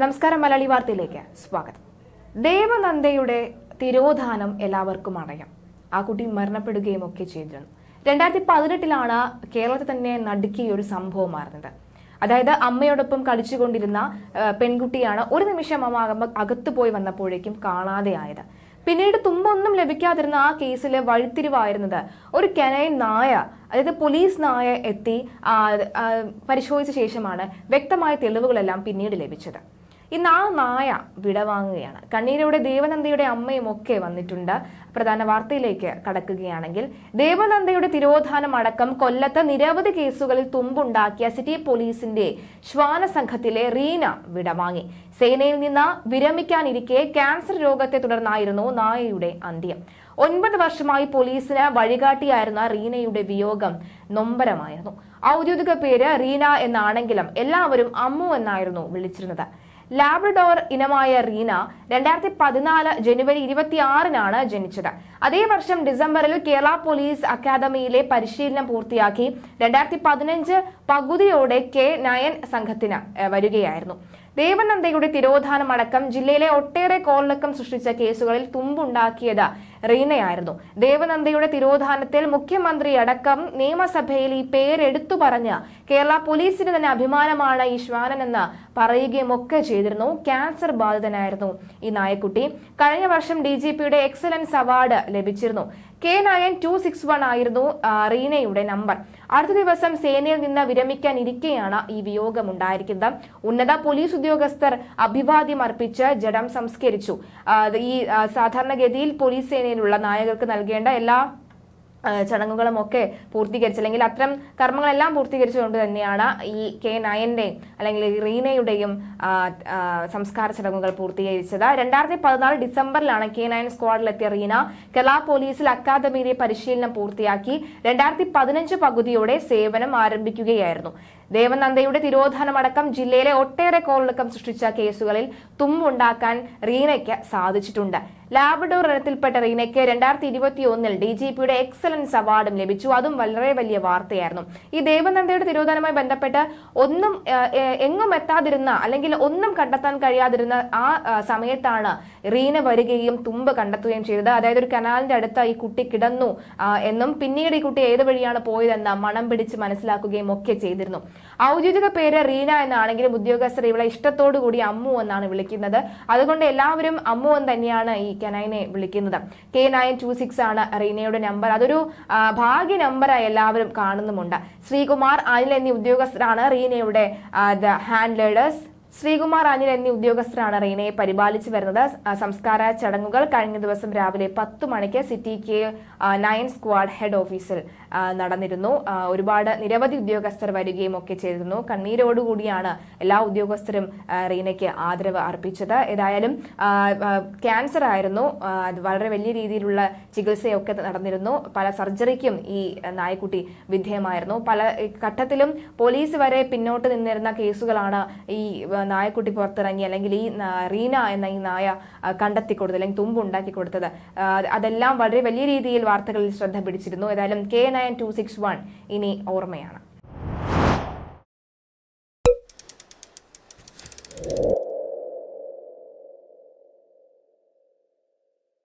നമസ്കാരം മലയാളി വാർത്തയിലേക്ക് സ്വാഗതം ദേവനന്ദയുടെ തിരോധാനം എല്ലാവർക്കും അറിയാം ആ കുട്ടി മരണപ്പെടുകയും ഒക്കെ ചെയ്തിരുന്നു രണ്ടായിരത്തി പതിനെട്ടിലാണ് കേരളത്തിൽ തന്നെ നടുക്കിയ ഒരു സംഭവം മാറുന്നത് അതായത് അമ്മയോടൊപ്പം കളിച്ചുകൊണ്ടിരുന്ന പെൺകുട്ടിയാണ് ഒരു നിമിഷം അമ്മ അകത്തു പോയി വന്നപ്പോഴേക്കും കാണാതെയായത് പിന്നീട് തുമ്പൊന്നും ലഭിക്കാതിരുന്ന ആ കേസിൽ വഴിത്തിരിവായിരുന്നത് ഒരു കെനയൻ നായ അതായത് പോലീസ് നായ എത്തി പരിശോധിച്ച ശേഷമാണ് വ്യക്തമായ തെളിവുകളെല്ലാം പിന്നീട് ലഭിച്ചത് ഇന്ന് ആ നായ വിടവാങ്ങുകയാണ് കണ്ണീരോടെ ദേവനന്ദയുടെ അമ്മയും ഒക്കെ വന്നിട്ടുണ്ട് പ്രധാന വാർത്തയിലേക്ക് കടക്കുകയാണെങ്കിൽ ദേവനന്ദയുടെ തിരോധാനം അടക്കം കൊല്ലത്ത് നിരവധി കേസുകളിൽ തുമ്പുണ്ടാക്കിയ സിറ്റി പോലീസിന്റെ ശ്വാന സംഘത്തിലെ റീന വിടവാങ്ങി സേനയിൽ നിന്ന് വിരമിക്കാനിരിക്കെ ക്യാൻസർ രോഗത്തെ തുടർന്നായിരുന്നു നായയുടെ അന്ത്യം ഒൻപത് വർഷമായി പോലീസിന് വഴികാട്ടിയായിരുന്ന റീനയുടെ വിയോഗം നൊമ്പരമായിരുന്നു ഔദ്യോഗിക പേര് റീന എന്നാണെങ്കിലും എല്ലാവരും അമ്മു എന്നായിരുന്നു വിളിച്ചിരുന്നത് ലാബ്രഡോർ ഇനമായ റീന രണ്ടായിരത്തി പതിനാല് ജനുവരി ഇരുപത്തിയാറിനാണ് ജനിച്ചത് അതേ വർഷം ഡിസംബറിൽ കേരള പോലീസ് അക്കാദമിയിലെ പരിശീലനം പൂർത്തിയാക്കി രണ്ടായിരത്തി പതിനഞ്ച് പകുതിയോടെ കെ നയൻ സംഘത്തിന് വരികയായിരുന്നു ദേവനന്ദയുടെ തിരോധാനം അടക്കം ജില്ലയിലെ ഒട്ടേറെ കോളക്കം സൃഷ്ടിച്ച കേസുകളിൽ തുമ്പുണ്ടാക്കിയത് റീനയായിരുന്നു ദേവനന്ദയുടെ തിരോധാനത്തിൽ മുഖ്യമന്ത്രി അടക്കം നിയമസഭയിൽ ഈ പേരെടുത്തു പറഞ്ഞ കേരള പോലീസിന് തന്നെ അഭിമാനമാണ് ഈ ശ്വാനനെന്ന് പറയുകയും ഒക്കെ ചെയ്തിരുന്നു ക്യാൻസർ ബാധിതനായിരുന്നു ഈ നായക്കുട്ടി കഴിഞ്ഞ വർഷം ഡി ജി പിയുടെ എക്സലൻസ് അവാർഡ് ലഭിച്ചിരുന്നു K nine two six one ആയിരുന്നു റീനയുടെ നമ്പർ അടുത്ത ദിവസം സേനയിൽ നിന്ന് വിരമിക്കാനിരിക്കെയാണ് ഈ ഉണ്ടായിരിക്കുന്നത് ഉന്നത പോലീസ് ഉദ്യോഗസ്ഥർ അഭിവാദ്യം അർപ്പിച്ച് ജഡം സംസ്കരിച്ചു ഈ സാധാരണഗതിയിൽ പോലീസ് സേനയിലുള്ള നായകർക്ക് നൽകേണ്ട എല്ലാ ചടങ്ങുകളും ഒക്കെ പൂർത്തീകരിച്ചു അല്ലെങ്കിൽ അത്തരം കർമ്മങ്ങളെല്ലാം പൂർത്തീകരിച്ചുകൊണ്ട് തന്നെയാണ് ഈ കെ നയന്റെയും അല്ലെങ്കിൽ റീനയുടെയും സംസ്കാര ചടങ്ങുകൾ പൂർത്തീകരിച്ചത് രണ്ടായിരത്തി പതിനാല് ഡിസംബറിലാണ് കെ നയൻ സ്ക്വാഡിലെത്തിയ റീന കലാ പോലീസിൽ അക്കാദമിയിലെ പരിശീലനം പൂർത്തിയാക്കി രണ്ടായിരത്തി പതിനഞ്ച് പകുതിയോടെ സേവനം ആരംഭിക്കുകയായിരുന്നു ദേവനന്ദയുടെ തിരോധാനമടക്കം ജില്ലയിലെ ഒട്ടേറെ കോളടക്കം സൃഷ്ടിച്ച കേസുകളിൽ തുമ്മുണ്ടാക്കാൻ റീനയ്ക്ക് സാധിച്ചിട്ടുണ്ട് ലാബഡോർ ഇനത്തിൽപ്പെട്ട റീനയ്ക്ക് രണ്ടായിരത്തി ഇരുപത്തി ഒന്നിൽ ഡി ജി പിയുടെ എക്സലൻസ് അവാർഡും ലഭിച്ചു അതും വളരെ വലിയ വാർത്തയായിരുന്നു ഈ ദേവനന്ദയുടെ തിരോധാനവുമായി ബന്ധപ്പെട്ട് ഒന്നും എങ്ങും എത്താതിരുന്ന അല്ലെങ്കിൽ ഒന്നും കണ്ടെത്താൻ കഴിയാതിരുന്ന ആ സമയത്താണ് റീന വരികയും തുമ്പ് കണ്ടെത്തുകയും ചെയ്തത് അതായത് ഒരു കനാലിന്റെ അടുത്ത് ഈ കുട്ടി കിടന്നു എന്നും പിന്നീട് ഈ കുട്ടി ഏത് വഴിയാണ് പോയതെന്ന് മണം പിടിച്ച് മനസ്സിലാക്കുകയും ഒക്കെ ചെയ്തിരുന്നു ഔദ്യോഗിക പേര് റീന എന്നാണെങ്കിലും ഉദ്യോഗസ്ഥർ ഇവളെ ഇഷ്ടത്തോടു കൂടി അമ്മു എന്നാണ് വിളിക്കുന്നത് അതുകൊണ്ട് എല്ലാവരും അമ്മു എന്ന് തന്നെയാണ് ഈ കനൈനെ വിളിക്കുന്നത് കെ നയൻ ടു സിക്സ് ആണ് റീനയുടെ നമ്പർ അതൊരു ഭാഗ്യ നമ്പറായി എല്ലാവരും കാണുന്നുമുണ്ട് ശ്രീകുമാർ അനിൽ എന്നീ ഉദ്യോഗസ്ഥരാണ് റീനയുടെ ഹാൻഡ് ലേഡേഴ്സ് ശ്രീകുമാർ അനിൽ എന്നീ ഉദ്യോഗസ്ഥരാണ് റീനയെ പരിപാലിച്ചു വരുന്നത് സംസ്കാര ചടങ്ങുകൾ കഴിഞ്ഞ ദിവസം രാവിലെ പത്ത് മണിക്ക് city K nine squad head ഓഫീസിൽ നടന്നിരുന്നു ഒരുപാട് നിരവധി ഉദ്യോഗസ്ഥർ വരികയും ഒക്കെ ചെയ്തിരുന്നു കണ്ണീരോടുകൂടിയാണ് എല്ലാ ഉദ്യോഗസ്ഥരും റീനയ്ക്ക് ആദരവ് അർപ്പിച്ചത് ഏതായാലും ക്യാൻസർ ആയിരുന്നു അത് വളരെ വലിയ രീതിയിലുള്ള ചികിത്സയൊക്കെ നടന്നിരുന്നു പല സർജറിക്കും ഈ നായ്ക്കുട്ടി വിധേയമായിരുന്നു പല ഘട്ടത്തിലും പോലീസ് വരെ പിന്നോട്ട് നിന്നിരുന്ന കേസുകളാണ് ഈ നായക്കുട്ടി പുറത്തിറങ്ങി അല്ലെങ്കിൽ ഈ റീന എന്ന ഈ നായ കണ്ടെത്തി കൊടുത്തത് അല്ലെങ്കിൽ തുമ്പ് ഉണ്ടാക്കി കൊടുത്തത് അതെല്ലാം വളരെ വലിയ രീതിയിൽ വാർത്തകളിൽ ശ്രദ്ധ പിടിച്ചിരുന്നു ഏതായാലും K nine two six one ഇനി ഓർമ്മയാണ്